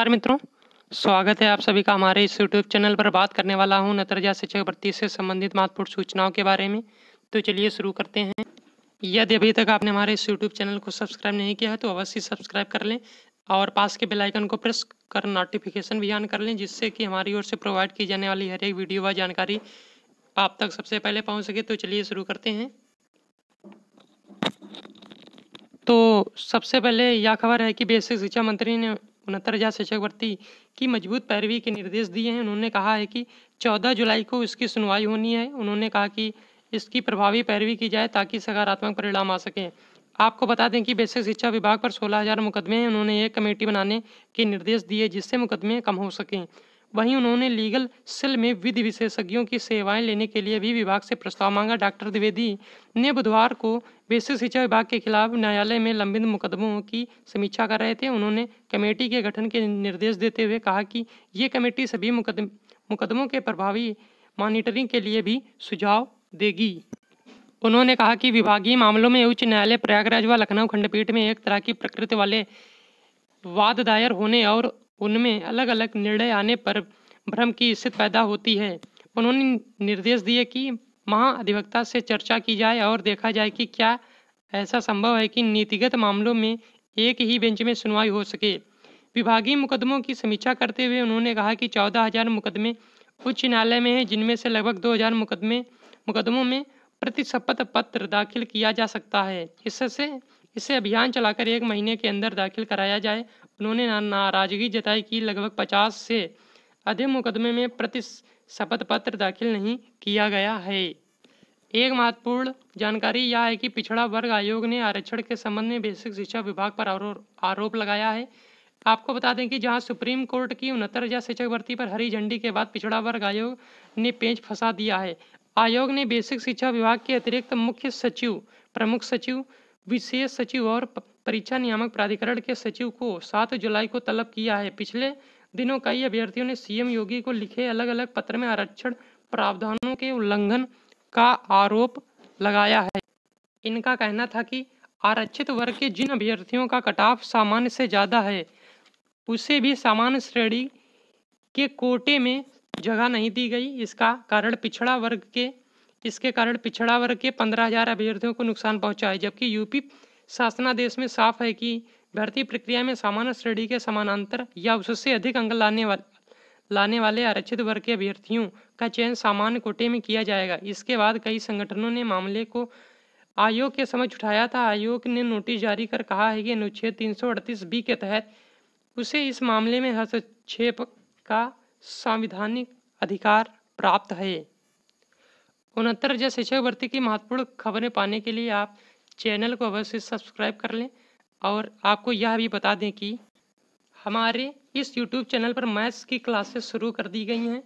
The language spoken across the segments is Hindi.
नमस्कार मित्रों स्वागत है आप सभी का हमारे इस यूट्यूब चैनल पर बात करने वाला हूं नतरजा शिक्षक भर्ती से संबंधित महत्वपूर्ण सूचनाओं के बारे में तो चलिए शुरू करते हैं यदि अभी तक आपने हमारे इस यूट्यूब चैनल को सब्सक्राइब नहीं किया है तो अवश्य सब्सक्राइब कर लें और पास के बेलाइकन को प्रेस कर नोटिफिकेशन भी ऑन कर लें जिससे कि हमारी ओर से प्रोवाइड की जाने वाली हर एक वीडियो व जानकारी आप तक सबसे पहले पहुँच सके तो चलिए शुरू करते हैं तो सबसे पहले यह खबर है कि बेसिक शिक्षा मंत्री ने उनहत्तर हजार शिक्षक भर्ती की मजबूत पैरवी के निर्देश दिए हैं उन्होंने कहा है कि 14 जुलाई को इसकी सुनवाई होनी है उन्होंने कहा कि इसकी प्रभावी पैरवी की जाए ताकि सकारात्मक परिणाम आ सकें आपको बता दें कि बेसिक शिक्षा विभाग पर सोलह हजार मुकदमे हैं उन्होंने एक कमेटी बनाने के निर्देश दिए जिससे मुकदमे कम हो सकें वहीं उन्होंने लीगल सेल में विधि विशेषज्ञों की सेवाएं लेने के लिए भी विभाग से प्रस्ताव मांगा डॉक्टर द्विवेदी ने बुधवार को बेसिक शिक्षा विभाग के खिलाफ न्यायालय में लंबित मुकदमों की समीक्षा कर रहे थे उन्होंने कमेटी के गठन के निर्देश देते हुए कहा कि ये कमेटी सभी मुकदम मुकदमों के प्रभावी मॉनिटरिंग के लिए भी सुझाव देगी उन्होंने कहा कि विभागीय मामलों में उच्च न्यायालय प्रयागराज व लखनऊ खंडपीठ में एक तरह की प्रकृति वाले वाद दायर होने और उनमें अलग अलग निर्णय आने पर भ्रम की स्थिति पैदा होती है उन्होंने निर्देश दिए कि अधिवक्ता से चर्चा की जाए और देखा जाए कि क्या ऐसा संभव है कि नीतिगत मामलों में एक ही बेंच में सुनवाई हो सके विभागीय मुकदमों की समीक्षा करते हुए उन्होंने कहा कि चौदह हजार मुकदमे उच्च न्यायालय में हैं जिनमें से लगभग दो हजार मुकदमे मुकदमों में प्रति शपथ पत्र दाखिल किया जा सकता है इससे इसे अभियान चलाकर एक महीने के अंदर दाखिल कराया जाए उन्होंने नाराजगी जताई कि लगभग पचास से अधिक मुकदमे में प्रति शपथ पत्र दाखिल नहीं किया गया है एक महत्वपूर्ण जानकारी यह है कि पिछड़ा वर्ग आयोग ने आरक्षण के संबंध में बेसिक शिक्षा विभाग पर आरोप लगाया है आपको बता दें कि जहां सुप्रीम कोर्ट की उनहत्तर हजार शिक्षक भर्ती पर हरी झंडी के बाद पिछड़ा वर्ग आयोग ने पेंच फंसा दिया है आयोग ने बेसिक शिक्षा विभाग के अतिरिक्त मुख्य सचिव प्रमुख सचिव विशेष सचिव और परीक्षा नियामक प्राधिकरण के सचिव को सात जुलाई को तलब किया है पिछले दिनों कई अभ्यर्थियों ने सीएम योगी को लिखे अलग अलग पत्र में आरक्षण प्रावधानों के उल्लंघन का आरोप लगाया है इनका कहना था कि आरक्षित वर्ग के जिन अभ्यर्थियों का कटाव सामान्य से ज़्यादा है उसे भी सामान्य श्रेणी के कोटे में जगह नहीं दी गई इसका कारण पिछड़ा वर्ग के इसके कारण पिछड़ा वर्ग के पंद्रह हजार अभ्यर्थियों को नुकसान पहुंचा है जबकि यूपी शासनादेश में साफ है कि भर्ती प्रक्रिया में सामान्य श्रेणी के समानांतर या उससे अधिक अंक लाने वाले लाने वाले आरक्षित वर्ग के अभ्यर्थियों का चयन सामान्य कोटे में किया जाएगा इसके बाद कई संगठनों ने मामले को आयोग के समक्ष उठाया था आयोग ने नोटिस जारी कर कहा है कि अनुच्छेद तीन बी के तहत उसे इस मामले में हस्तक्षेप का संविधानिक अधिकार प्राप्त है उनहत्तर जय शिक्षक भर्ती की महत्वपूर्ण खबरें पाने के लिए आप चैनल को अवश्य सब्सक्राइब कर लें और आपको यह भी बता दें कि हमारे इस यूट्यूब चैनल पर मैथ्स की क्लासेस शुरू कर दी गई हैं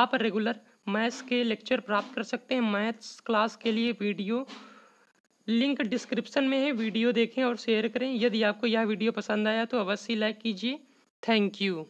आप रेगुलर मैथ्स के लेक्चर प्राप्त कर सकते हैं मैथ्स क्लास के लिए वीडियो लिंक डिस्क्रिप्शन में है वीडियो देखें और शेयर करें यदि आपको यह वीडियो पसंद आया तो अवश्य लाइक कीजिए थैंक यू